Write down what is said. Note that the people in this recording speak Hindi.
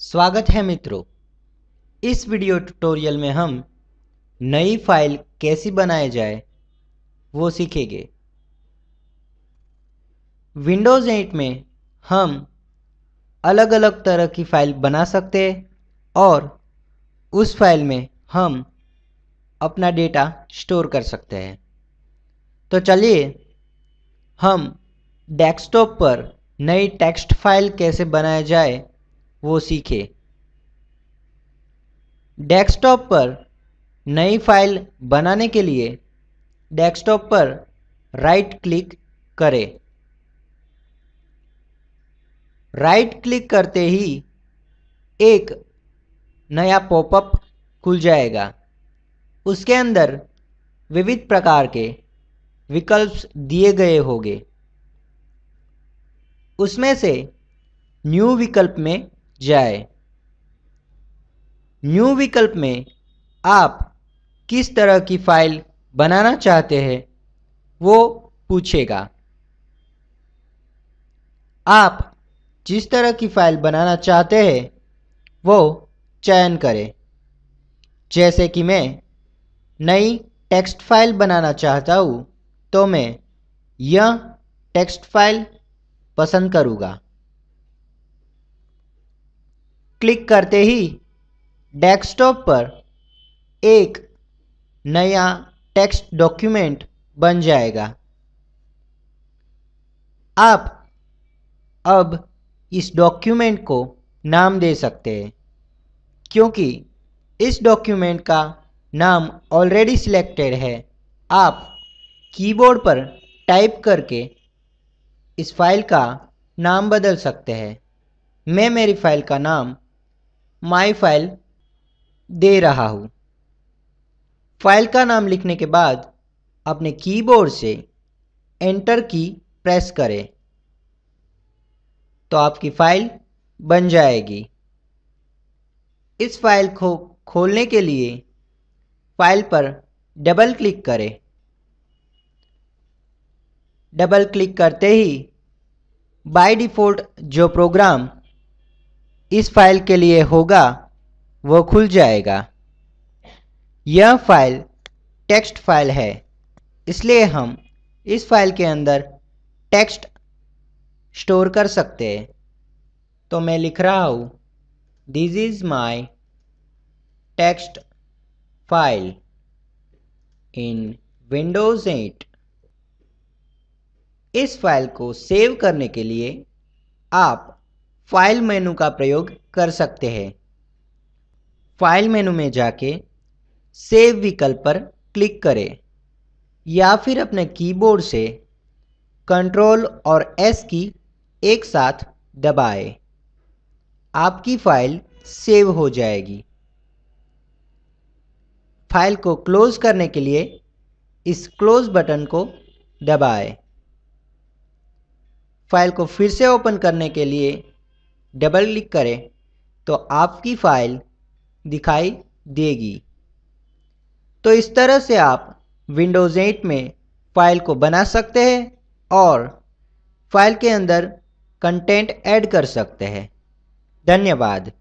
स्वागत है मित्रों इस वीडियो ट्यूटोरियल में हम नई फाइल कैसी बनाए जाए वो सीखेंगे विंडोज़ 8 में हम अलग अलग तरह की फाइल बना सकते हैं और उस फाइल में हम अपना डेटा स्टोर कर सकते हैं तो चलिए हम डेस्कटॉप पर नई टेक्स्ट फाइल कैसे बनाया जाए वो सीखे डेस्कटॉप पर नई फाइल बनाने के लिए डेस्कटॉप पर राइट क्लिक करें राइट क्लिक करते ही एक नया पॉपअप खुल जाएगा उसके अंदर विविध प्रकार के विकल्प दिए गए होंगे उसमें से न्यू विकल्प में जाए न्यू विकल्प में आप किस तरह की फाइल बनाना चाहते हैं वो पूछेगा आप जिस तरह की फाइल बनाना चाहते हैं वो चयन करें जैसे कि मैं नई टेक्स्ट फाइल बनाना चाहता हूँ तो मैं यह टेक्स्ट फाइल पसंद करूँगा क्लिक करते ही डेस्कटॉप पर एक नया टेक्स्ट डॉक्यूमेंट बन जाएगा आप अब इस डॉक्यूमेंट को नाम दे सकते हैं क्योंकि इस डॉक्यूमेंट का नाम ऑलरेडी सिलेक्टेड है आप कीबोर्ड पर टाइप करके इस फाइल का नाम बदल सकते हैं मैं मेरी फाइल का नाम माई फाइल दे रहा हूँ फाइल का नाम लिखने के बाद अपने कीबोर्ड से एंटर की प्रेस करें तो आपकी फाइल बन जाएगी इस फाइल को खोलने के लिए फाइल पर डबल क्लिक करें डबल क्लिक करते ही बाय डिफ़ॉल्ट जो प्रोग्राम इस फाइल के लिए होगा वो खुल जाएगा यह फाइल टेक्स्ट फाइल है इसलिए हम इस फाइल के अंदर टेक्स्ट स्टोर कर सकते हैं तो मैं लिख रहा हूँ this is my text file in Windows at इस फाइल को सेव करने के लिए आप फाइल मेनू का प्रयोग कर सकते हैं फाइल मेनू में जाके सेव विकल्प पर क्लिक करें या फिर अपने कीबोर्ड से कंट्रोल और एस की एक साथ दबाएं। आपकी फाइल सेव हो जाएगी फाइल को क्लोज करने के लिए इस क्लोज बटन को दबाएं। फाइल को फिर से ओपन करने के लिए डबल क्लिक करें तो आपकी फ़ाइल दिखाई देगी तो इस तरह से आप विंडोज़ एट में फ़ाइल को बना सकते हैं और फाइल के अंदर कंटेंट ऐड कर सकते हैं धन्यवाद